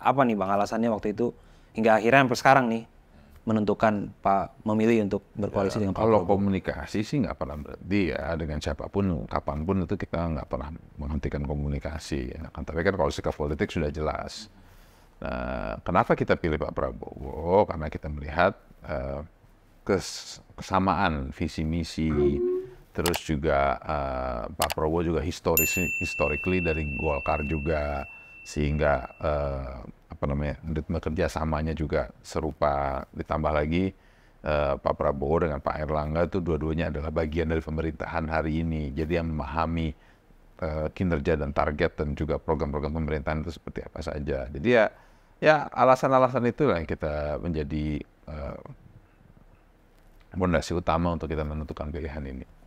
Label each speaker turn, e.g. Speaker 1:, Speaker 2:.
Speaker 1: apa nih bang alasannya waktu itu hingga akhirnya sampai sekarang nih menentukan Pak memilih
Speaker 2: untuk berkoalisi ya, dengan Pak Kalau komunikasi sih nggak pernah berhenti ya dengan siapapun, kapanpun itu kita nggak pernah menghentikan komunikasi. Ya. Kan, tapi kan kalau sikap politik sudah jelas. Nah, kenapa kita pilih Pak Prabowo? Karena kita melihat uh, kesamaan visi misi, terus juga uh, Pak Prabowo juga historis historically dari Golkar juga sehingga eh, apa namanya ritme kerjasamanya juga serupa ditambah lagi eh, Pak Prabowo dengan Pak Erlangga itu dua-duanya adalah bagian dari pemerintahan hari ini jadi yang memahami eh, kinerja dan target dan juga program-program pemerintahan itu seperti apa saja jadi ya ya alasan-alasan itulah yang kita menjadi eh, fondasi utama untuk kita menentukan pilihan ini.